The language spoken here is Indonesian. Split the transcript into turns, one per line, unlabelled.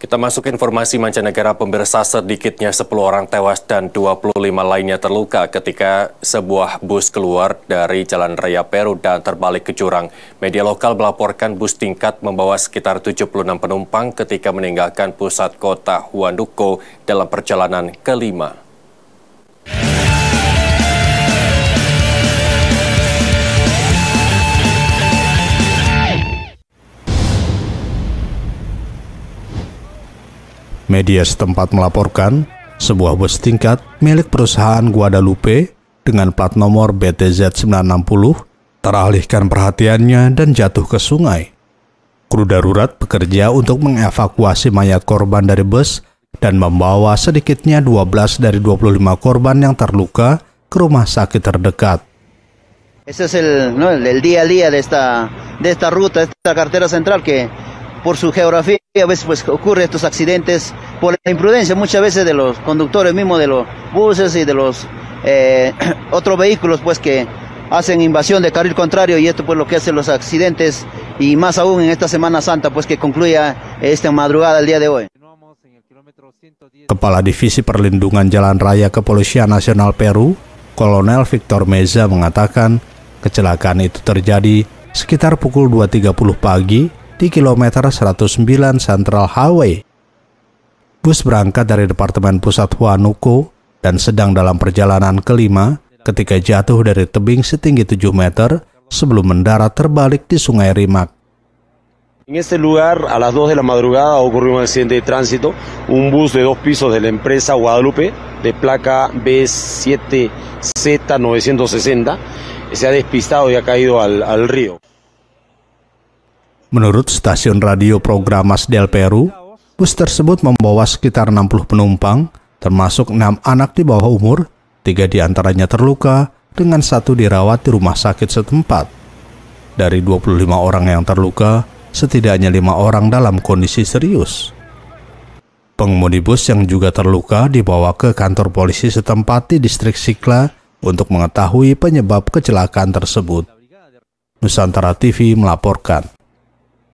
Kita masuk informasi mancanegara pemirsa sedikitnya 10 orang tewas dan 25 lainnya terluka ketika sebuah bus keluar dari Jalan Raya Peru dan terbalik ke jurang. Media lokal melaporkan bus tingkat membawa sekitar 76 penumpang ketika meninggalkan pusat kota Huanduco dalam perjalanan kelima.
Media setempat melaporkan sebuah bus tingkat milik perusahaan Guadalupe dengan plat nomor BTZ 960 teralihkan perhatiannya dan jatuh ke sungai. Kru darurat bekerja untuk mengevakuasi mayat korban dari bus dan membawa sedikitnya 12 dari 25 korban yang terluka ke rumah sakit terdekat.
Ese es el, no, el día a día de esta, de esta ruta, de esta cartera central que por su geografía, a veces pues ocurre estos accidentes por la imprudencia muchas veces de los conductores mismos de los buses y de los eh, otros vehículos pues que hacen invasión de carril contrario y esto pues lo que hacen los accidentes y más aún en esta Semana Santa pues que concluya esta madrugada el día de hoy.
Kepala Divisi Perlindungan Jalan Raya Kepolisian Nasional Peru, Kolonel Victor Meza mengatakan kecelakaan itu terjadi sekitar pukul 2.30 pagi di kilometer 109 Central Highway. Bus berangkat dari Departemen Pusat Huanuku dan sedang dalam perjalanan kelima ketika jatuh dari tebing setinggi 7 meter sebelum mendarat terbalik di Sungai Rimak.
En este lugar, a las 2 de la madrugada, ocurrió un accidente de tránsito. Un bus de dos pisos de la empresa Guadalupe, de placa B7Z960, se ha despistado y ha caído al, al río.
Menurut stasiun radio program Mas del Peru, bus tersebut membawa sekitar 60 penumpang, termasuk 6 anak di bawah umur, tiga diantaranya terluka, dengan satu dirawat di rumah sakit setempat. Dari 25 orang yang terluka, setidaknya 5 orang dalam kondisi serius. Pengemudi bus yang juga terluka dibawa ke kantor polisi setempat di distrik Sikla untuk mengetahui penyebab kecelakaan tersebut. Nusantara TV melaporkan.